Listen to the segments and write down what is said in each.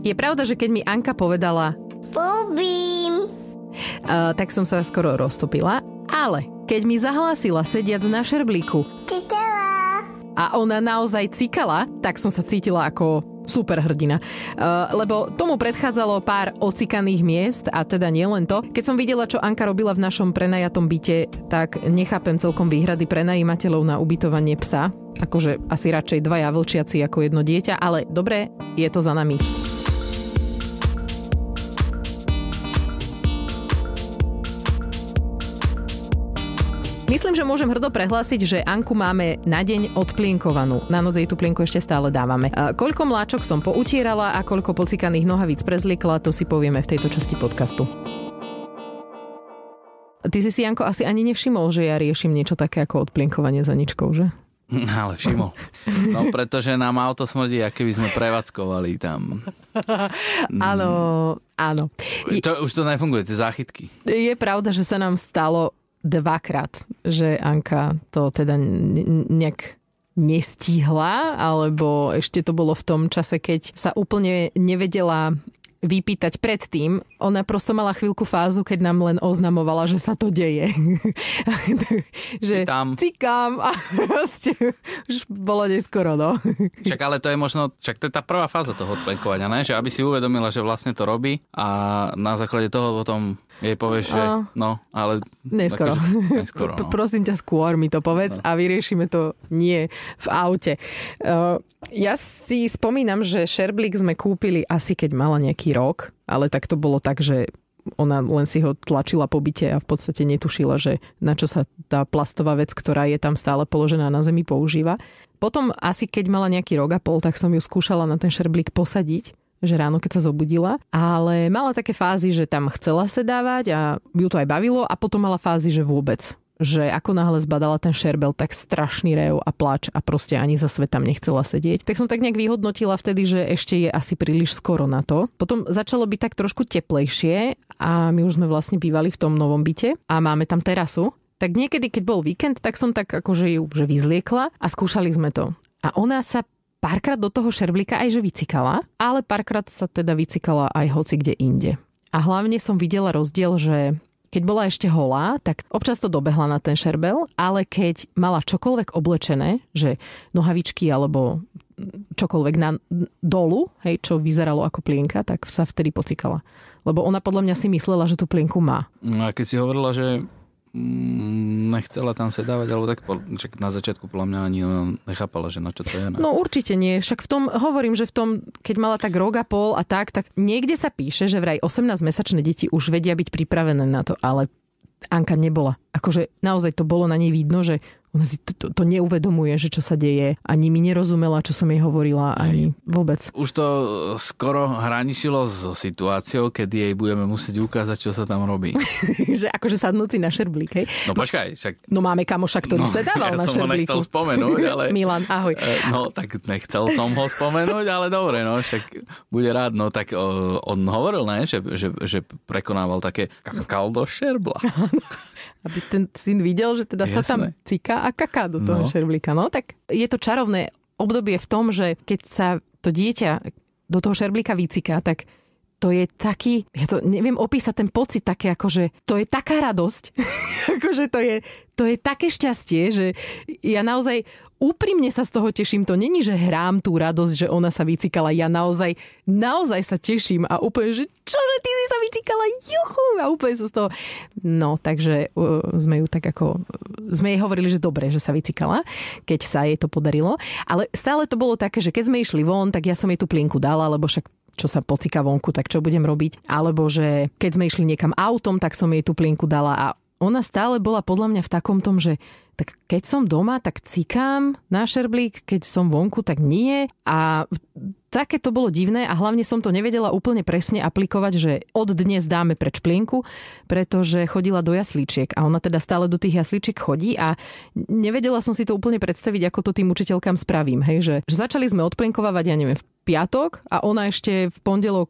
Je pravda, že keď mi Anka povedala Bobím, uh, e, tak som sa skoro roztopila, ale keď mi zahlásila sediac na šerblíku Cikala. a ona naozaj cikala, tak som sa cítila ako super hrdina. Uh, e, lebo tomu predchádzalo pár ocikaných miest a teda nielen to. Keď som videla, čo Anka robila v našom prenajatom byte, tak nechápem celkom výhrady prenajímateľov na ubytovanie psa. Akože asi radšej dvaja vlčiaci ako jedno dieťa, ale dobre, je to za nami. Myslím, že môžem hrdo prehlásiť, že Anku máme na deň odplinkovanú. Na noc jej tú plinku ešte stále dávame. A koľko mláčok som poutierala a koľko pocikaných nohavíc prezlikla, to si povieme v tejto časti podcastu. Ty si si, Janko, asi ani nevšimol, že ja riešim niečo také ako odplinkovanie za ničkou, že? Ale všimol. No pretože nám auto smrdí, aké by sme prevádzkovali tam. Áno, mm. áno. To, už to nefunguje, tie záchytky. Je pravda, že sa nám stalo dvakrát, že Anka to teda nejak nestihla, alebo ešte to bolo v tom čase, keď sa úplne nevedela vypýtať predtým. Ona prosto mala chvíľku fázu, keď nám len oznamovala, že sa to deje. že tam. cikám a proste už bolo neskoro, no. Čak, ale to je možno, čak to je tá prvá fáza toho odplenkovania, ne? že aby si uvedomila, že vlastne to robí a na základe toho potom jej povieš, že a... no, ale... Neskoro. Akože, neskoro no. Prosím ťa, skôr mi to povedz no. a vyriešime to nie v aute. Uh, ja si spomínam, že Šerblik sme kúpili asi keď mala nejaký rok, ale tak to bolo tak, že ona len si ho tlačila po byte a v podstate netušila, že na čo sa tá plastová vec, ktorá je tam stále položená na zemi, používa. Potom asi keď mala nejaký rok a pol, tak som ju skúšala na ten šerblík posadiť že ráno, keď sa zobudila, ale mala také fázy, že tam chcela sedávať a ju to aj bavilo a potom mala fázy, že vôbec že ako náhle zbadala ten šerbel, tak strašný rev a pláč a proste ani za svet tam nechcela sedieť. Tak som tak nejak vyhodnotila vtedy, že ešte je asi príliš skoro na to. Potom začalo byť tak trošku teplejšie a my už sme vlastne bývali v tom novom byte a máme tam terasu. Tak niekedy, keď bol víkend, tak som tak akože ju že vyzliekla a skúšali sme to. A ona sa párkrát do toho šerblika aj že vycikala, ale párkrát sa teda vycikala aj hoci kde inde. A hlavne som videla rozdiel, že keď bola ešte holá, tak občas to dobehla na ten šerbel, ale keď mala čokoľvek oblečené, že nohavičky alebo čokoľvek na dolu, hej, čo vyzeralo ako plienka, tak sa vtedy pocikala. Lebo ona podľa mňa si myslela, že tú plienku má. No a keď si hovorila, že Mm, nechcela tam sedávať, alebo tak čak na začiatku podľa mňa ani no, nechápala, že na čo to je. Ne? No. no určite nie, však v tom hovorím, že v tom, keď mala tak rok a pol a tak, tak niekde sa píše, že vraj 18-mesačné deti už vedia byť pripravené na to, ale Anka nebola. Akože naozaj to bolo na nej vidno, že ona si to, to, to neuvedomuje, že čo sa deje. Ani mi nerozumela, čo som jej hovorila, ani vôbec. Už to e, skoro hraničilo so situáciou, kedy jej budeme musieť ukázať, čo sa tam robí. že akože sadnúci na šerblík, hej? No, no počkaj, však... No máme kamoša, ktorý no, sedával ja na šerblíku. Ja som ho nechcel spomenúť, ale... Milan, ahoj. E, no, tak nechcel som ho spomenúť, ale dobre, no, však bude rád. No, tak e, on hovoril, ne, že, že, že prekonával také kakal do šerbla. Aby ten syn videl, že teda Jasné. sa tam cika a kaká do toho no. šerblíka. No tak je to čarovné obdobie v tom, že keď sa to dieťa do toho šerblíka vyciká, tak to je taký, ja to neviem opísať ten pocit také, akože to je taká radosť, akože to je, to je také šťastie, že ja naozaj úprimne sa z toho teším. To není, že hrám tú radosť, že ona sa vycikala. Ja naozaj, naozaj sa teším a úplne, že čože ty si sa vycikala, juchu, a úplne sa z toho... No, takže uh, sme ju tak ako... Sme jej hovorili, že dobre, že sa vycikala, keď sa jej to podarilo. Ale stále to bolo také, že keď sme išli von, tak ja som jej tú plinku dala, lebo však čo sa pocika vonku, tak čo budem robiť. Alebo že keď sme išli niekam autom, tak som jej tú plinku dala a ona stále bola podľa mňa v takom tom, že tak keď som doma, tak cikám na šerblík, keď som vonku, tak nie. A také to bolo divné a hlavne som to nevedela úplne presne aplikovať, že od dnes dáme preč plienku, pretože chodila do jasličiek a ona teda stále do tých jasličiek chodí a nevedela som si to úplne predstaviť, ako to tým učiteľkám spravím. Hej, že, že začali sme odplienkovať, ja neviem, v piatok a ona ešte v pondelok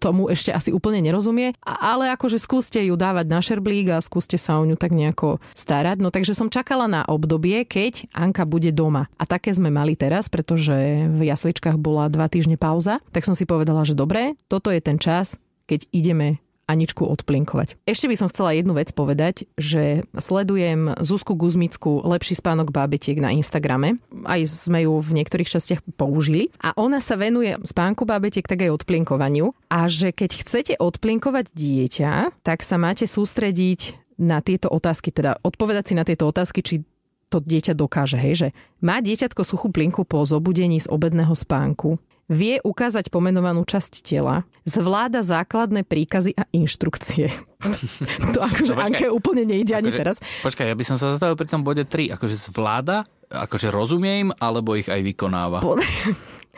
tomu ešte asi úplne nerozumie, ale akože skúste ju dávať na šerblík a skúste sa o ňu tak nejako starať. No takže som čakala na obdobie, keď Anka bude doma. A také sme mali teraz, pretože v jasličkách bola dva týždne pauza, tak som si povedala, že dobre, toto je ten čas, keď ideme Aničku odplinkovať. Ešte by som chcela jednu vec povedať, že sledujem Zuzku Guzmickú Lepší spánok bábetiek na Instagrame. Aj sme ju v niektorých častiach použili. A ona sa venuje spánku bábetiek tak aj odplinkovaniu. A že keď chcete odplinkovať dieťa, tak sa máte sústrediť na tieto otázky, teda odpovedať si na tieto otázky, či to dieťa dokáže, hej, že má dieťatko suchú plinku po zobudení z obedného spánku vie ukázať pomenovanú časť tela, zvláda základné príkazy a inštrukcie. to akože no, Anke úplne nejde akože, ani teraz. Počkaj, ja by som sa zastavil pri tom bode 3. Akože zvláda, akože rozumie im, alebo ich aj vykonáva. Po...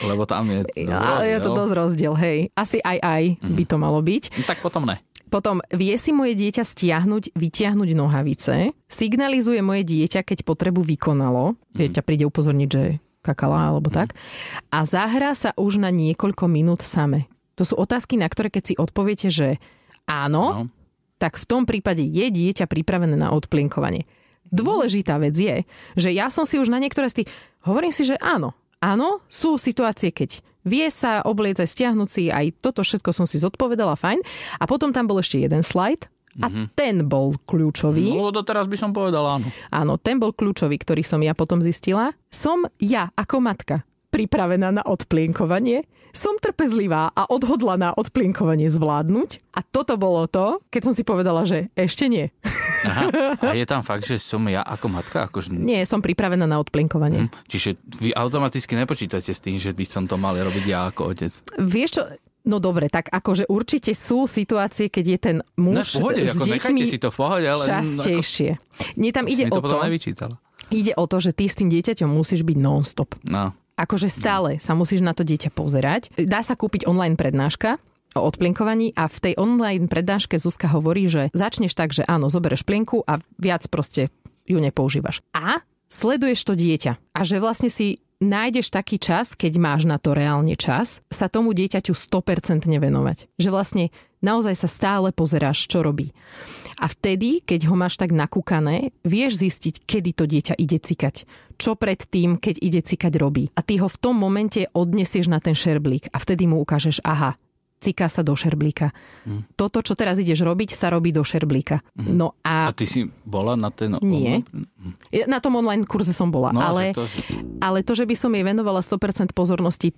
Lebo tam je to Je to dosť rozdiel, hej. Asi aj aj mm. by to malo byť. No, tak potom ne. Potom vie si moje dieťa stiahnuť, vytiahnuť nohavice, signalizuje moje dieťa, keď potrebu vykonalo, mm. ťa príde upozorniť, že kakala alebo mhm. tak. A zahrá sa už na niekoľko minút same. To sú otázky, na ktoré keď si odpoviete, že áno, no. tak v tom prípade je dieťa pripravené na odplinkovanie. Mhm. Dôležitá vec je, že ja som si už na niektoré z tých... Hovorím si, že áno. Áno, sú situácie, keď vie sa obliecať, aj stiahnuť si, aj toto všetko som si zodpovedala, fajn. A potom tam bol ešte jeden slide. A mm-hmm. ten bol kľúčový. No doteraz by som povedala áno. Áno, ten bol kľúčový, ktorý som ja potom zistila. Som ja ako matka pripravená na odplienkovanie, som trpezlivá a odhodlaná odplienkovanie zvládnuť. A toto bolo to, keď som si povedala, že ešte nie. Aha. A je tam fakt, že som ja ako matka? Akože... Nie, som pripravená na odplinkovanie. Hm. Čiže vy automaticky nepočítate s tým, že by som to mal robiť ja ako otec? Vieš čo, No dobre, tak akože určite sú situácie, keď je ten muž no, pohode, s ako deťmi si to v pohode, ale častejšie. Nie, tam ide o to, ide o to, že ty s tým dieťaťom musíš byť non-stop. No. Akože stále sa musíš na to dieťa pozerať. Dá sa kúpiť online prednáška, o odplinkovaní a v tej online prednáške Zuzka hovorí, že začneš tak, že áno, zoberieš plinku a viac proste ju nepoužívaš. A sleduješ to dieťa a že vlastne si nájdeš taký čas, keď máš na to reálne čas, sa tomu dieťaťu 100% venovať. Že vlastne naozaj sa stále pozeráš, čo robí. A vtedy, keď ho máš tak nakúkané, vieš zistiť, kedy to dieťa ide cikať. Čo pred tým, keď ide cikať robí. A ty ho v tom momente odnesieš na ten šerblík a vtedy mu ukážeš, aha, cika sa do šerblíka. Mm. Toto, čo teraz ideš robiť, sa robí do šerblíka. Mm. No a... a ty si bola na ten... Nie. Mm. Na tom online kurze som bola, no, ale, to... ale to, že by som jej venovala 100% pozornosti,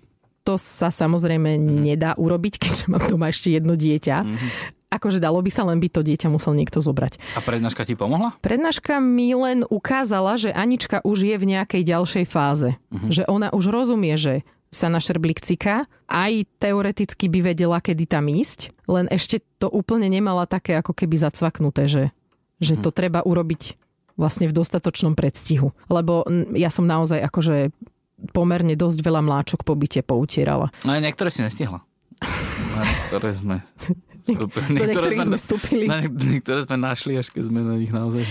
to sa samozrejme mm. nedá urobiť, keďže mám doma ešte jedno dieťa. hmm akože dalo by sa, len by to dieťa musel niekto zobrať. A prednáška ti pomohla? Prednáška mi len ukázala, že Anička už je v nejakej ďalšej fáze. Uh-huh. Že ona už rozumie, že sa na Šerblík-Cika. Aj teoreticky by vedela, kedy tam ísť, len ešte to úplne nemala také ako keby zacvaknuté, že, že mhm. to treba urobiť vlastne v dostatočnom predstihu. Lebo ja som naozaj akože pomerne dosť veľa mláčok po byte poutierala. No aj niektoré si nestihla. Na ktoré sme vstúpili. Niektoré sme, sme vstúpili. Na niektoré sme našli, až keď sme na nich naozaj...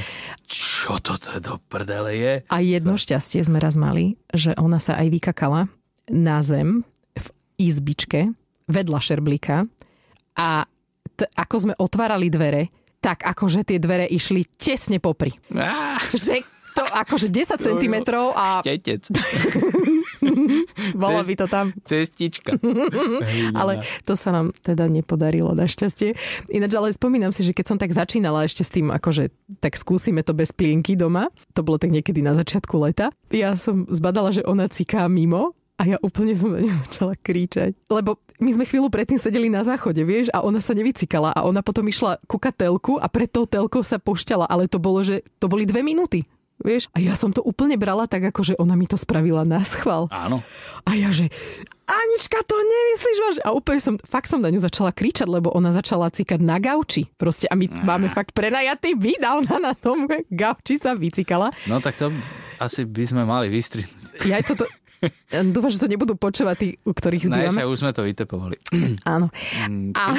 Čo to do prdele je? A jedno Co? šťastie sme raz mali, že ona sa aj vykakala na zem v izbičke vedľa šerblíka a t- ako sme otvárali dvere, tak akože tie dvere išli tesne popri. Ah. Že to akože 10 cm a... Štetec. Bolo Cest, by to tam. Cestička. ale to sa nám teda nepodarilo našťastie. Ináč, ale spomínam si, že keď som tak začínala ešte s tým, akože tak skúsime to bez plienky doma, to bolo tak niekedy na začiatku leta, ja som zbadala, že ona ciká mimo a ja úplne som na ňu začala kríčať. Lebo my sme chvíľu predtým sedeli na záchode, vieš, a ona sa nevycikala a ona potom išla ku telku a pred tou telkou sa pošťala, ale to bolo, že to boli dve minúty. Vieš, a ja som to úplne brala tak, ako že ona mi to spravila na schval. Áno. A ja že, Anička, to nemyslíš vaš? A úplne som, fakt som na ňu začala kričať, lebo ona začala cikať na gauči. Proste a my ah. máme fakt prenajatý byt a ona na tom gauči sa vycikala. No tak to asi by sme mali vystriť. Ja toto, Dúfam, že to nebudú počúvať tí, u ktorých zbývame. Najšia, už sme to vytepovali. Áno. Mm, a,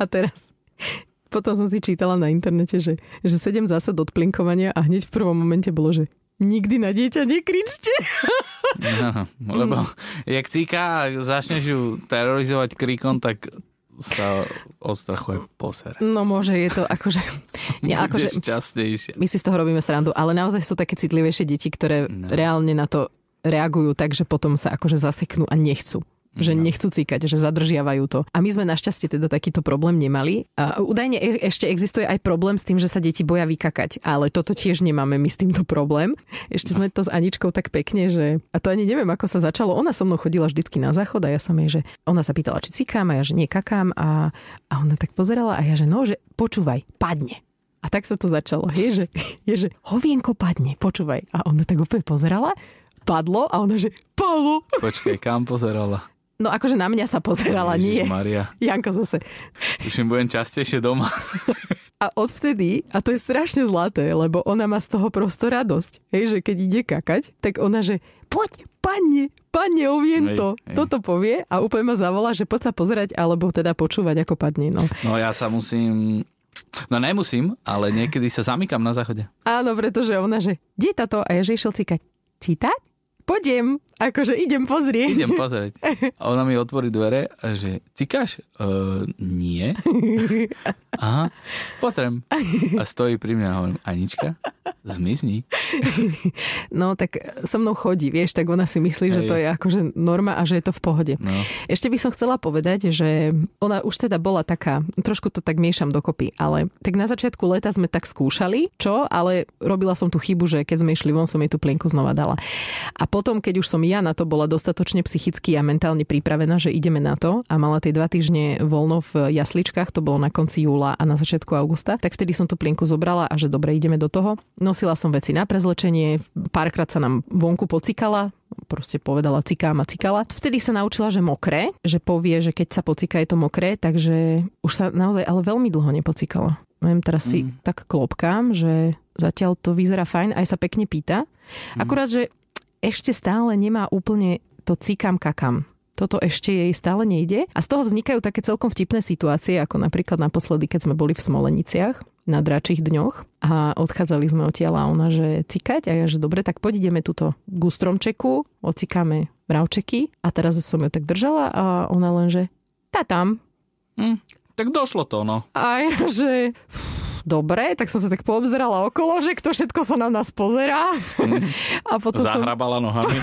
a teraz potom som si čítala na internete, že, že sedem zásad odplinkovania a hneď v prvom momente bolo, že nikdy na dieťa nekričte. No, lebo mm. jak cíka a začneš ju terorizovať krikom, tak sa ostrachuje poser. No môže, je to akože... Nie, akože my si z toho robíme srandu, ale naozaj sú také citlivejšie deti, ktoré no. reálne na to reagujú tak, že potom sa akože zaseknú a nechcú že no. nechcú cíkať, že zadržiavajú to. A my sme našťastie teda takýto problém nemali. A údajne e- ešte existuje aj problém s tým, že sa deti boja vykakať, ale toto tiež nemáme my s týmto problém. Ešte no. sme to s Aničkou tak pekne, že a to ani neviem, ako sa začalo. Ona so mnou chodila vždycky na záchod a ja som jej, že ona sa pýtala, či cíkam a ja, že nekakám a, a ona tak pozerala a ja, že no, že počúvaj, padne. A tak sa to začalo. Je, že, je, že hovienko padne, počúvaj. A ona tak úplne pozerala padlo a ona že Palo. Počkej, kam pozerala? No akože na mňa sa pozerala, Ježiš, nie. Maria. Janko zase. Už im budem častejšie doma. A odvtedy, a to je strašne zlaté, lebo ona má z toho prosto radosť. Hej, že keď ide kakať, tak ona, že poď, panie, pane, oviem to. Hej, Toto povie a úplne ma zavolá, že poď sa pozerať, alebo teda počúvať, ako padne. No, no ja sa musím No nemusím, ale niekedy sa zamykam na záchode. Áno, pretože ona, že, kde to A ja, že išiel cíkať. Cítať? Poďem. Akože idem pozrieť. Idem pozrieť. A ona mi otvorí dvere a že, cikáš? Uh, nie. Aha, pozriem. A stojí pri mňa a hovorím, Anička, zmizni. No tak so mnou chodí, vieš, tak ona si myslí, Hej. že to je akože norma a že je to v pohode. No. Ešte by som chcela povedať, že ona už teda bola taká, trošku to tak miešam dokopy, ale tak na začiatku leta sme tak skúšali, čo, ale robila som tú chybu, že keď sme išli von, som jej tú plienku znova dala. A potom, keď už som ja na to bola dostatočne psychicky a mentálne pripravená, že ideme na to a mala tie dva týždne voľno v jasličkách, to bolo na konci júla a na začiatku augusta, tak vtedy som tú plienku zobrala a že dobre, ideme do toho. Nosila som veci na prezlečenie, párkrát sa nám vonku pocikala, proste povedala cikám a cikala. Vtedy sa naučila, že mokré, že povie, že keď sa pocika je to mokré, takže už sa naozaj ale veľmi dlho nepocikala. Viem, teraz si mm. tak klopkám, že zatiaľ to vyzerá fajn, aj sa pekne pýta. Mm. Akurát, že ešte stále nemá úplne to cikam kakam toto ešte jej stále nejde. A z toho vznikajú také celkom vtipné situácie, ako napríklad naposledy, keď sme boli v Smoleniciach na dračích dňoch a odchádzali sme od a ona, že cikať a ja, že dobre, tak poď ideme túto k stromčeku, ocikáme mravčeky a teraz som ju tak držala a ona len, že tá tam. Mm, tak došlo to, no. A ja, že dobre, tak som sa tak poobzerala okolo, že kto všetko sa na nás pozerá. Mm. A potom Zahrabala som... nohami.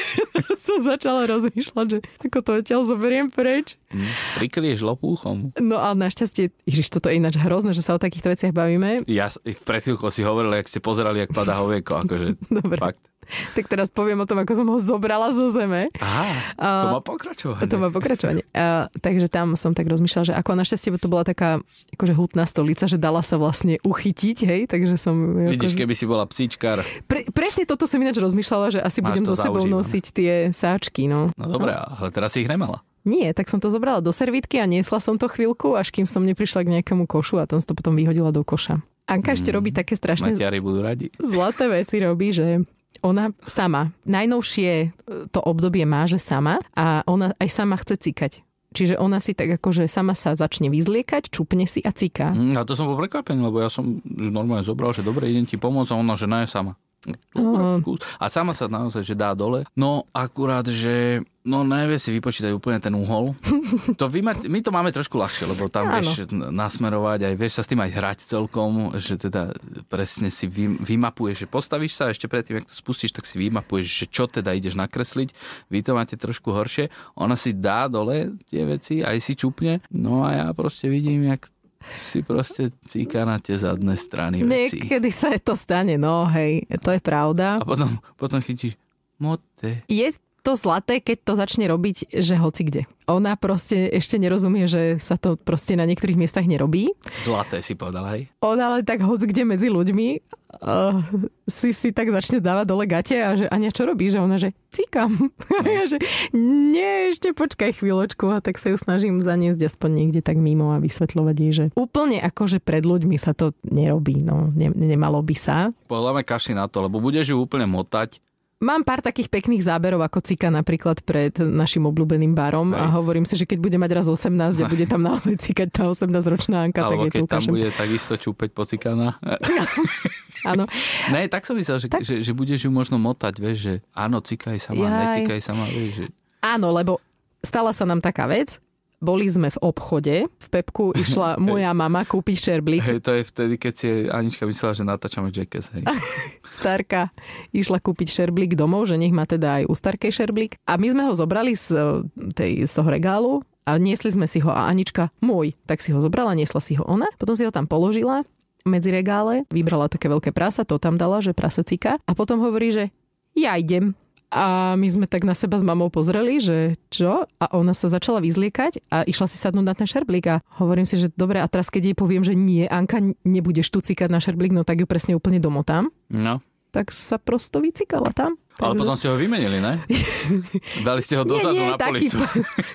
som začala rozmýšľať, že ako to odtiaľ zoberiem preč. Mm. Prikrieš lopúchom. No a našťastie, Ježiš, toto je ináč hrozné, že sa o takýchto veciach bavíme. Ja pred chvíľkou si hovorila, ak ste pozerali, ak padá hovieko. Akože, dobre. Fakt tak teraz poviem o tom, ako som ho zobrala zo zeme. Aha, to má pokračovanie. To má pokračovanie. Uh, takže tam som tak rozmýšľala, že ako našťastie to bola taká akože hutná stolica, že dala sa vlastne uchytiť, hej, takže som... Vidíš, akože... keby si bola psíčkar. Pre, presne toto som ináč rozmýšľala, že asi Máš budem so sebou zaužívam. nosiť tie sáčky, no. No dobré, no. ale teraz si ich nemala. Nie, tak som to zobrala do servítky a niesla som to chvíľku, až kým som neprišla k nejakému košu a tam som to potom vyhodila do koša. Anka mm. ešte robí také strašné... Matiari budú radi. Zlaté veci robí, že ona sama. Najnovšie e, to obdobie má, že sama a ona aj sama chce cíkať. Čiže ona si tak akože sama sa začne vyzliekať, čupne si a ciká. Mhm, a to som bol prekvapený, lebo ja som normálne zobral, že dobre, idem ti pomôcť a ona, že ne, sama. A sama sa naozaj, že dá dole. No akurát, že No najmä si vypočítať úplne ten uhol. To vy ma, my to máme trošku ľahšie, lebo tam ano. vieš nasmerovať, aj vieš sa s tým aj hrať celkom, že teda presne si vy, vymapuješ, že postavíš sa a ešte predtým, ak to spustíš, tak si vymapuješ, že čo teda ideš nakresliť. Vy to máte trošku horšie. Ona si dá dole tie veci, aj si čupne. No a ja proste vidím, jak si proste cíka na tie zadné strany veci. Niekedy sa to stane, no hej, to je pravda. A potom, potom chytíš, mote. Je to zlaté, keď to začne robiť, že hoci kde. Ona proste ešte nerozumie, že sa to proste na niektorých miestach nerobí. Zlaté si povedala, hej? Ona ale tak hoci kde medzi ľuďmi uh, si, si tak začne dávať dole gate a že Ania, čo robíš? A ona, že cíkam. No. ja, že nie, ešte počkaj chvíľočku a tak sa ju snažím zaniesť aspoň niekde tak mimo a vysvetľovať jej, že úplne akože pred ľuďmi sa to nerobí, no ne, nemalo by sa. Podľa kaši na to, lebo budeš ju úplne motať Mám pár takých pekných záberov, ako cika napríklad pred našim obľúbeným barom Aj. a hovorím si, že keď bude mať raz 18 a no. bude tam naozaj cikať tá 18-ročná Anka, Alebo tak je to tam bude takisto čúpeť po cikana. Áno. ne, tak som myslel, že, tak... že, že budeš ju možno motať, vieš, že áno, cikaj sama, Jaj. necikaj sama, vieš, že... Áno, lebo stala sa nám taká vec, boli sme v obchode, v Pepku išla moja mama kúpiť šerblík. Hej, to je vtedy, keď si Anička myslela, že natáčame Jackass, hej. Starka išla kúpiť šerblík domov, že nech má teda aj u Starkej šerblík. A my sme ho zobrali z, e, tej, z toho regálu a niesli sme si ho a Anička môj, tak si ho zobrala, niesla si ho ona, potom si ho tam položila medzi regále, vybrala také veľké prasa, to tam dala, že cika. a potom hovorí, že ja idem. A my sme tak na seba s mamou pozreli, že čo? A ona sa začala vyzliekať a išla si sadnúť na ten šerblík a hovorím si, že dobre, a teraz keď jej poviem, že nie, Anka, nebudeš tu cikať na šerblík, no tak ju presne úplne domotám. No. Tak sa prosto vycikala tam. Ale potom ste ho vymenili, ne? Dali ste ho dozadu nie, nie, na taký, policu.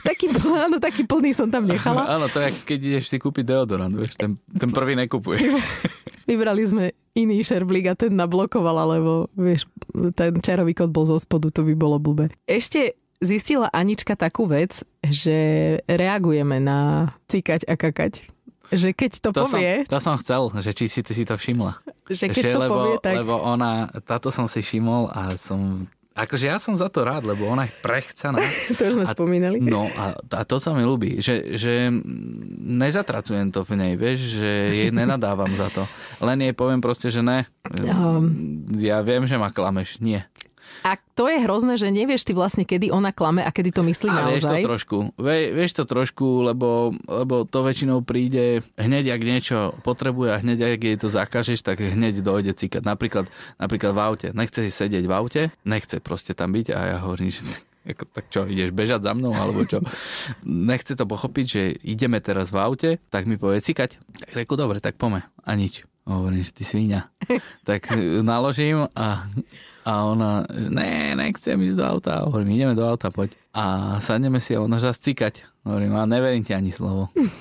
taký, áno, taký plný som tam nechala. áno, to je, keď ideš si kúpiť deodorant, vieš, ten, ten prvý nekupuješ. Vybrali sme iný šerblík a ten nablokovala, lebo vieš, ten čarový kód bol zo spodu, to by bolo blbe. Ešte zistila Anička takú vec, že reagujeme na cikať a kakať. Že keď to, to povie... Som, to som chcel, že či si, ty si to všimla. Že keď že, to lebo, povie, tak... Lebo ona, táto som si všimol a som... Akože ja som za to rád, lebo ona je prechcená. to už sme a, spomínali. No a, a to sa mi ľúbi, že, že nezatracujem to v nej, vieš, že jej nenadávam za to. Len jej poviem proste, že ne. Um... Ja viem, že ma klameš. Nie. A to je hrozné, že nevieš ty vlastne, kedy ona klame a kedy to myslí a naozaj. Vieš to trošku, Ve, vieš to trošku lebo, lebo to väčšinou príde hneď, ak niečo potrebuje a hneď, ak jej to zakážeš, tak hneď dojde cikať. Napríklad, napríklad v aute. Nechce si sedieť v aute, nechce proste tam byť a ja hovorím, že ako, tak čo, ideš bežať za mnou, alebo čo? Nechce to pochopiť, že ideme teraz v aute, tak mi povie cikať. Tak reku, dobre, tak pome. A nič. Hovorím, že ty svíňa. Tak naložím a a ona, ne, nechcem ísť do auta. Hovorím, ideme do auta, poď. A sadneme si a ona cíkať. Hovorím, a neverím ti ani slovo.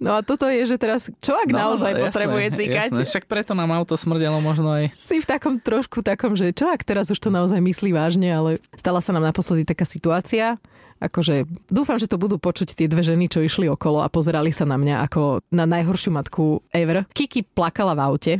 No a toto je, že teraz čo ak no, naozaj jasné, potrebuje cikať? Jasné. Však preto nám auto smrdelo možno aj. Si v takom trošku takom, že čo ak teraz už to naozaj myslí vážne, ale stala sa nám naposledy taká situácia, akože dúfam, že to budú počuť tie dve ženy, čo išli okolo a pozerali sa na mňa ako na najhoršiu matku ever. Kiki plakala v aute.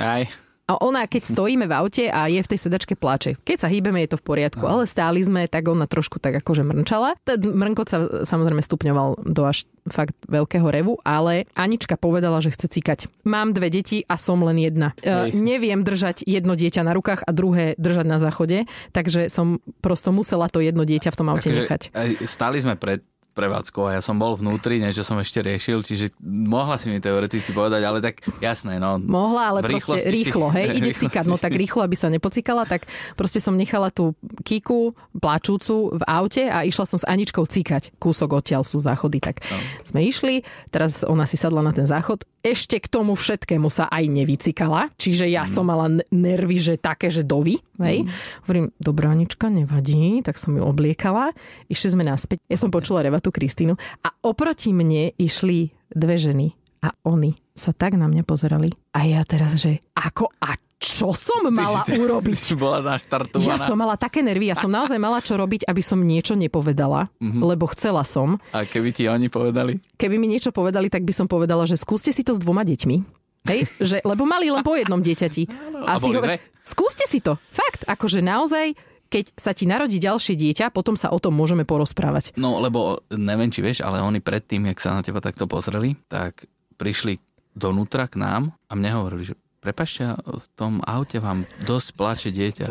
Aj. A ona, keď stojíme v aute a je v tej sedačke plače. Keď sa hýbeme, je to v poriadku, ale stáli sme, tak ona trošku tak akože mrnčala. Ten mrnkot sa samozrejme stupňoval do až fakt veľkého revu, ale Anička povedala, že chce cikať. Mám dve deti a som len jedna. E, neviem držať jedno dieťa na rukách a druhé držať na záchode, takže som prosto musela to jedno dieťa v tom aute Takže, nechať. E, stáli sme pred prevádzkou a ja som bol vnútri, niečo som ešte riešil, čiže mohla si mi teoreticky povedať, ale tak jasné, no. Mohla, ale proste rýchlo, si, hej, ide cikať, no tak rýchlo, aby sa nepocikala, tak proste som nechala tú kiku plačúcu v aute a išla som s Aničkou cikať. Kúsok odtiaľ sú záchody, tak no. sme išli, teraz ona si sadla na ten záchod, ešte k tomu všetkému sa aj nevycikala, čiže ja mm. som mala nervy, že také, že dovy, hej. Mm. Hovorím, dobrá Anička, nevadí, tak som ju obliekala, išli sme naspäť, ja som počula tú Kristínu. A oproti mne išli dve ženy a oni sa tak na mňa pozerali. A ja teraz, že ako a čo som mala ty, ty, urobiť? Ty ty bola naštartovaná. Ja som mala také nervy, ja som naozaj mala čo robiť, aby som niečo nepovedala, mm-hmm. lebo chcela som. A keby ti oni povedali? Keby mi niečo povedali, tak by som povedala, že skúste si to s dvoma deťmi. Hej, že, lebo mali len po jednom dieťati. A, a si hovor, skúste si to. Fakt, akože naozaj keď sa ti narodí ďalšie dieťa, potom sa o tom môžeme porozprávať. No lebo neviem, či vieš, ale oni predtým, jak sa na teba takto pozreli, tak prišli donútra k nám a mne hovorili, že prepašťa, v tom aute vám dosť plače dieťa.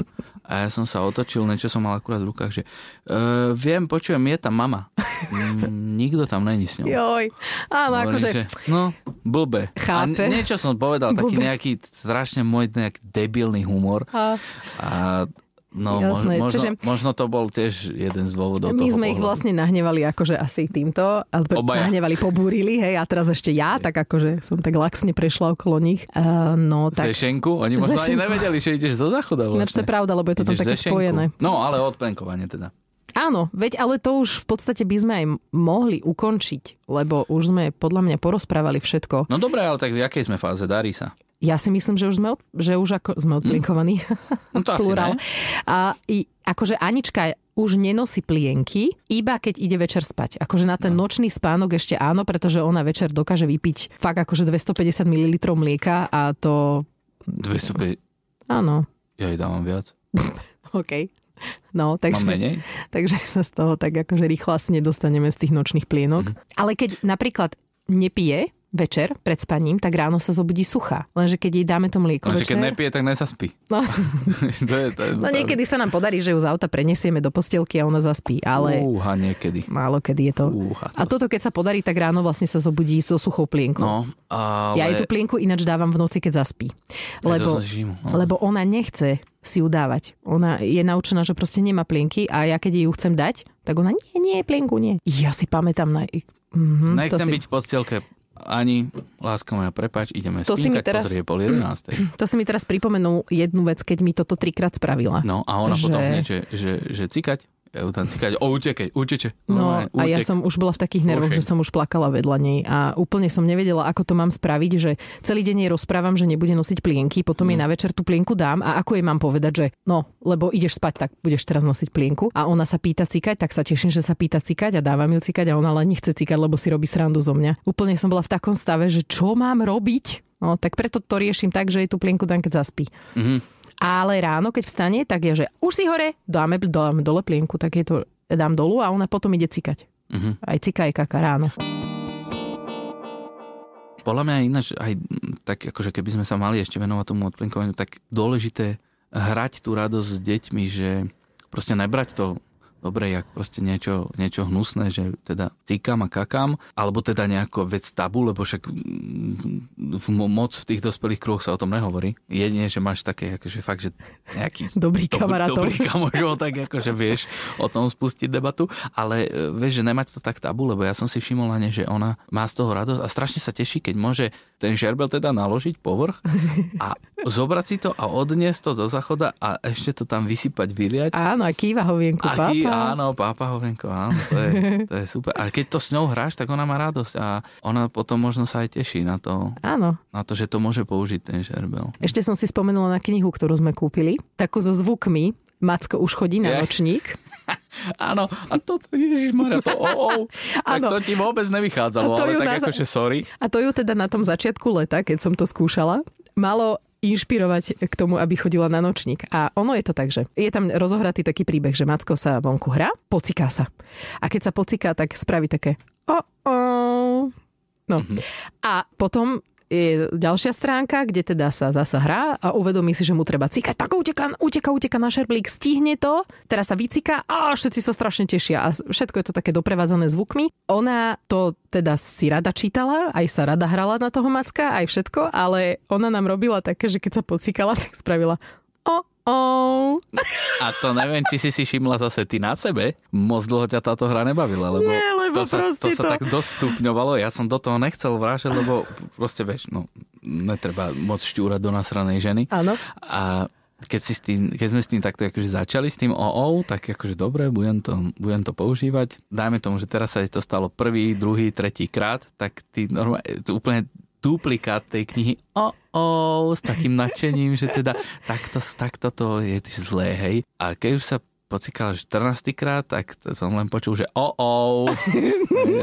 A ja som sa otočil, niečo som mal akurát v rukách, že e, viem, počujem, je tam mama. Mm, nikto tam není s ňou. Joj, áno, Hovorím, akože... Že, no, blbe. Chápe. A niečo som povedal, blbe. taký nejaký strašne môj nejaký debilný humor. A, a No, Jasné. Možno, Čiže, možno to bol tiež jeden z dôvodov My toho sme pohľadu. ich vlastne nahnevali akože asi týmto, ale Obaja. nahnevali, pobúrili, hej, a teraz ešte ja, tak akože som tak laxne prešla okolo nich. Uh, no, tak... Zešenku? Oni možno zešenku. ani nevedeli, že ideš zo záchoda vlastne. Ináč to je vlastne. pravda, lebo je to ideš tam také spojené. No, ale odplenkovanie teda. Áno, veď ale to už v podstate by sme aj mohli ukončiť, lebo už sme podľa mňa porozprávali všetko. No dobré, ale tak v akej sme fáze? Darí sa? Ja si myslím, že už sme, od, že už ako, sme hm. odplinkovaní. No to asi ne. A, i, akože Anička už nenosí plienky, iba keď ide večer spať. Akože na ten no. nočný spánok ešte áno, pretože ona večer dokáže vypiť fakt akože 250 ml mlieka a to... 250? Áno. Ja jej dávam viac. OK. No, takže, Mám menej? takže sa z toho tak akože rýchlo asi nedostaneme z tých nočných plienok. Mm-hmm. Ale keď napríklad nepije, večer pred spaním, tak ráno sa zobudí suchá. Lenže keď jej dáme to mlieko Lenže večer... keď nepije, tak spí. No. to je, to je no niekedy sa nám podarí, že ju z auta prenesieme do postielky a ona zaspí, ale... Úha, niekedy. Málo kedy je to. Úha, to... A toto, keď sa podarí, tak ráno vlastne sa zobudí so suchou plienkou. No, ale... Ja jej tú plienku ináč dávam v noci, keď zaspí. Lebo, ja no. lebo ona nechce si ju dávať. Ona je naučená, že proste nemá plienky a ja keď jej ju chcem dať, tak ona nie, nie, plienku nie. Ja si pamätám na... Mm-hmm, Nechcem si... byť v postielke ani, láska moja, prepač, ideme to spinkať, si mi teraz, pozrie pol 11. To si mi teraz pripomenul jednu vec, keď mi toto trikrát spravila. No a ona že... potom hneď, že, že, že cikať, eutancika, o utekej, uteče. No, no a ja som už bola v takých nervoch, že som už plakala vedľa nej a úplne som nevedela, ako to mám spraviť, že celý deň jej rozprávam, že nebude nosiť plienky, potom mm. jej no. na večer tú plienku dám a ako jej mám povedať, že no, lebo ideš spať, tak budeš teraz nosiť plienku a ona sa pýta cikať, tak sa teším, že sa pýta cikať a dávam ju cikať a ona len nechce cikať, lebo si robí srandu zo mňa. Úplne som bola v takom stave, že čo mám robiť? No, tak preto to riešim tak, že jej tú plienku dám, keď zaspí. Mm-hmm. Ale ráno, keď vstane, tak je, že už si hore, dáme, dám dole plienku, tak je to dám dolu a ona potom ide cikať. Uh-huh. Aj cika, je kaká ráno. Podľa mňa ináč, aj mm, tak akože keby sme sa mali ešte venovať tomu odplinkovaniu, tak dôležité hrať tú radosť s deťmi, že proste nebrať to dobre, jak proste niečo, niečo hnusné, že teda cikam a kakám, alebo teda nejako vec tabu, lebo však mm, v moc v tých dospelých kruhoch sa o tom nehovorí. Jedine, že máš také, akože fakt, že nejaký dobrý kamarát Dobrý kamožov, tak akože vieš o tom spustiť debatu, ale e, vieš, že nemať to tak tabu, lebo ja som si všimol, že ona má z toho radosť a strašne sa teší, keď môže ten žerbel teda naložiť povrch a zobrať si to a odniesť to do záchoda a ešte to tam vysypať, vyliať. Áno, a kýva hovienku a kýva, pápa. Áno, pápa hovienku, áno, to je, to je super. A keď to s ňou hráš, tak ona má radosť a ona potom možno sa aj teší na to, áno. Na to že to môže použiť ten žerbel. Ešte som si spomenula na knihu, ktorú sme kúpili, takú so zvukmi Macko už chodí na nočník. Áno, a toto, ježišmarja, to oh, oh, tak to ti vôbec nevychádzalo, ale tak na... akože sorry. A to ju teda na tom začiatku leta, keď som to skúšala, malo inšpirovať k tomu, aby chodila na nočník. A ono je to tak, že je tam rozohratý taký príbeh, že Macko sa vonku hrá, pociká sa. A keď sa pociká, tak spraví také o, oh. No. Mm-hmm. A potom je ďalšia stránka, kde teda sa zasa hrá a uvedomí si, že mu treba cikať. Tak uteka, uteka, uteka na šerblík, stihne to, teraz sa vycika a všetci sa so strašne tešia a všetko je to také doprevádzané zvukmi. Ona to teda si rada čítala, aj sa rada hrala na toho macka, aj všetko, ale ona nám robila také, že keď sa pocikala, tak spravila Oh, oh. A to neviem, či si si všimla zase ty na sebe. Moc dlho ťa táto hra nebavila, lebo, Nie, lebo to, sa, to, to sa tak dostupňovalo. Ja som do toho nechcel vrážať, lebo proste, vieš, no, netreba moc šťúrať do nasranej ženy. Áno. A keď, si s tým, keď sme s tým takto akože začali s tým OO, tak akože dobre, budem to, budem to používať. Dajme tomu, že teraz sa to stalo prvý, druhý, tretí krát, tak ty normálne, úplne duplikát tej knihy o, o, s takým nadšením, že teda takto, takto to je zlé, hej. A keď už sa pocikal 14 krát, tak som len počul, že o oh, oh.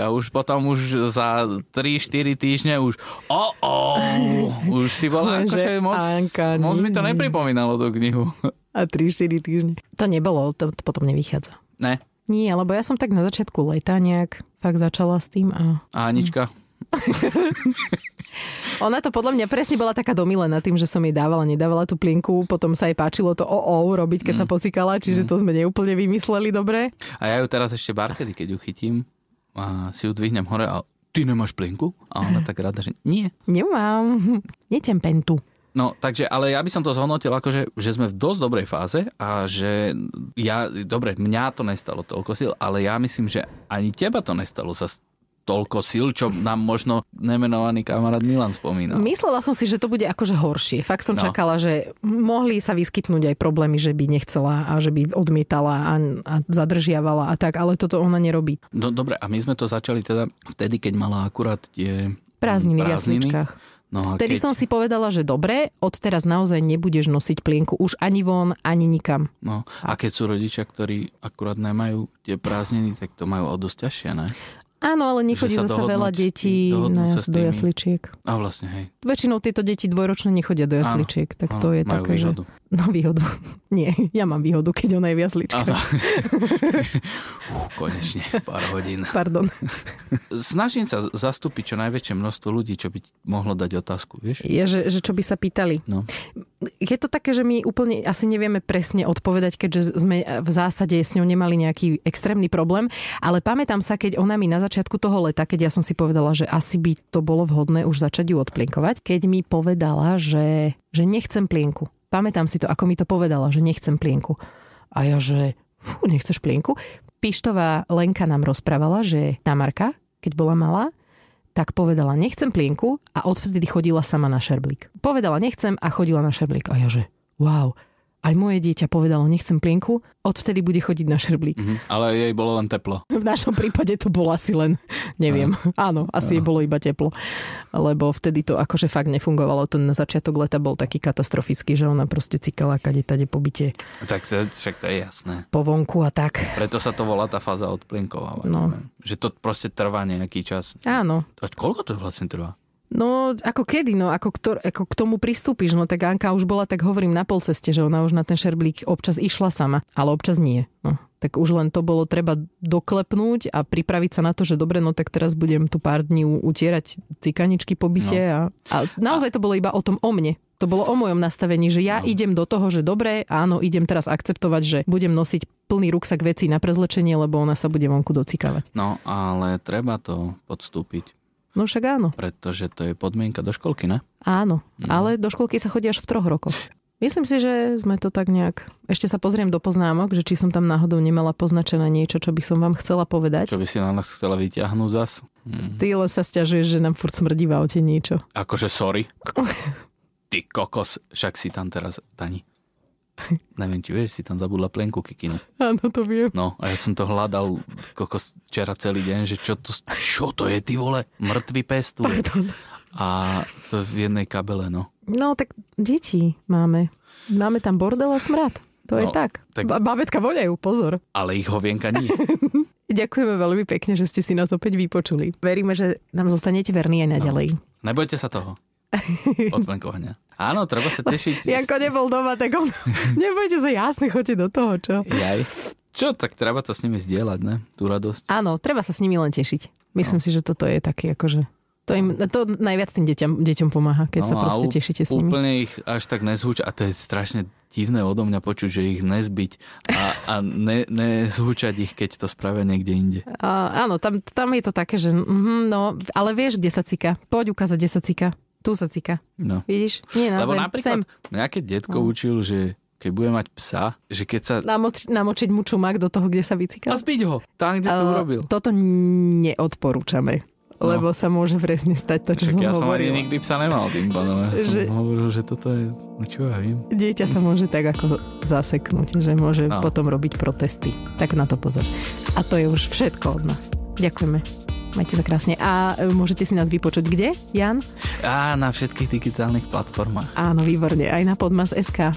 A už potom už za 3-4 týždne už o oh, oh. Už si bola akože moc, Anka, moc mi to nepripomínalo tú knihu. A 3-4 týždne. To nebolo, to, to potom nevychádza. Ne. Nie, lebo ja som tak na začiatku leta nejak fakt začala s tým a... A Anička? Hm. Ona to podľa mňa presne bola taká domilená tým, že som jej dávala, nedávala tú plinku, potom sa jej páčilo to oo robiť, keď mm. sa pocikala, čiže mm. to sme neúplne vymysleli dobre. A ja ju teraz ešte barkedy, keď ju chytím, a si ju dvihnem hore a ty nemáš plinku? A ona tak rada, že nie. Nemám. Netem pentu. No, takže, ale ja by som to zhodnotil ako, že, že sme v dosť dobrej fáze a že ja, dobre, mňa to nestalo toľko sil, ale ja myslím, že ani teba to nestalo zase toľko sil, čo nám možno nemenovaný kamarát Milan spomínal. Myslela som si, že to bude akože horšie. Fakt som no. čakala, že mohli sa vyskytnúť aj problémy, že by nechcela a že by odmietala a, a zadržiavala a tak, ale toto ona nerobí. No dobre, a my sme to začali teda vtedy, keď mala akurát tie prázdniny, prázdniny. v jasličkách. No Vtedy keď... som si povedala, že dobre, od teraz naozaj nebudeš nosiť plienku už ani von, ani nikam. No a keď sú rodičia, ktorí akurát nemajú tie prázdniny, tak to majú o dosť ťažšie, ne? Áno, ale nechodí zase veľa detí na jas, do jasličiek. A vlastne, hej. Väčšinou tieto deti dvojročné nechodia do jasličiek, áno, tak to áno, je také, výhodu. že... No výhodu. Nie, ja mám výhodu, keď ona je v jasličke. konečne, pár hodín. Pardon. Snažím sa zastúpiť čo najväčšie množstvo ľudí, čo by mohlo dať otázku, vieš? Je, že, že čo by sa pýtali. No. Je to také, že my úplne asi nevieme presne odpovedať, keďže sme v zásade s ňou nemali nejaký extrémny problém, ale pamätám sa, keď ona mi na začiatku toho leta, keď ja som si povedala, že asi by to bolo vhodné už začať ju odplinkovať, keď mi povedala, že, že nechcem plienku pamätám si to, ako mi to povedala, že nechcem plienku. A ja, že fú, nechceš plienku? Pištová Lenka nám rozprávala, že Tamarka, keď bola malá, tak povedala nechcem plienku a odvtedy chodila sama na šerblík. Povedala nechcem a chodila na šerblík. A ja že wow. Aj moje dieťa povedalo, nechcem plienku, odvtedy bude chodiť na šerblík. Mm-hmm. Ale jej bolo len teplo. V našom prípade to bolo asi len, neviem. no. Áno, asi no. jej bolo iba teplo. Lebo vtedy to akože fakt nefungovalo. To na začiatok leta bol taký katastrofický, že ona proste cikala kade tade pobyte. Tak to, však to je jasné. Po vonku a tak. Preto sa to volá tá fáza odplienkovávať. No. Že to proste trvá nejaký čas. Áno. A koľko to vlastne trvá? No, ako kedy, no, ako, ktor, ako k tomu pristúpiš, no tak Anka už bola, tak hovorím, na polceste, že ona už na ten šerblík občas išla sama, ale občas nie. No, tak už len to bolo treba doklepnúť a pripraviť sa na to, že dobre, no tak teraz budem tu pár dní utierať cikaničky po byte no. a, a naozaj to bolo iba o tom o mne. To bolo o mojom nastavení, že ja no. idem do toho, že dobre, áno, idem teraz akceptovať, že budem nosiť plný ruksak vecí na prezlečenie, lebo ona sa bude vonku docikávať. No, ale treba to podstúpiť No však áno. Pretože to je podmienka do školky, ne? Áno, no. ale do školky sa chodí až v troch rokoch. Myslím si, že sme to tak nejak... Ešte sa pozriem do poznámok, že či som tam náhodou nemala poznačené niečo, čo by som vám chcela povedať. Čo by si na nás chcela vyťahnuť zas? Mm. Ty len sa stiažuješ, že nám furt smrdí v aute niečo. Akože sorry. Ty kokos, však si tam teraz, Tani. Neviem, či vieš, si tam zabudla plenku kikinu. Áno, to viem. No, a ja som to hľadal kokos včera celý deň, že čo to, čo to je, ty vole, mŕtvy pest. Pardon. A to v jednej kabele, no. No, tak deti máme. Máme tam bordel a smrad. To no, je tak. tak... Babetka voňajú, pozor. Ale ich hovienka nie. Ďakujeme veľmi pekne, že ste si nás opäť vypočuli. Veríme, že nám zostanete verní aj naďalej. No. Nebojte sa toho. Od plenkovania. Áno, treba sa tešiť. Janko nebol doma, tak on... Nebojte sa, jasne, chodí do toho, čo? Jaj. Čo, tak treba to s nimi zdieľať, ne? Tú radosť. Áno, treba sa s nimi len tešiť. Myslím no. si, že toto je taký akože... To, im, to najviac tým deťom, deťom pomáha, keď no, sa proste tešíte s nimi. Úplne ich až tak nezhúč, a to je strašne divné odo mňa počuť, že ich nezbyť a, a ne, nezhúčať ich, keď to spravia niekde inde. A, áno, tam, tam je to také, že mm, no, ale vieš, kde sa cika. Poď ukázať, kde sa cika. Tu sa cíka. No. Vidíš? Nie na Lebo zem, napríklad, sem. nejaké detko no. učil, že keď bude mať psa, že keď sa... Namoči, namočiť mu čumak do toho, kde sa vycikal. A zbiť ho, tam, kde to urobil. Toto neodporúčame. No. lebo sa môže presne stať to, čo Však som ja Ja som nikdy psa nemal tým pádom. Ja že... som hovoril, že toto je... No čo ja viem. Dieťa sa môže tak ako zaseknúť, že môže no. potom robiť protesty. Tak na to pozor. A to je už všetko od nás. Ďakujeme. Majte sa krásne. A e, môžete si nás vypočuť kde, Jan? A na všetkých digitálnych platformách. Áno, výborne. Aj na podmas.sk.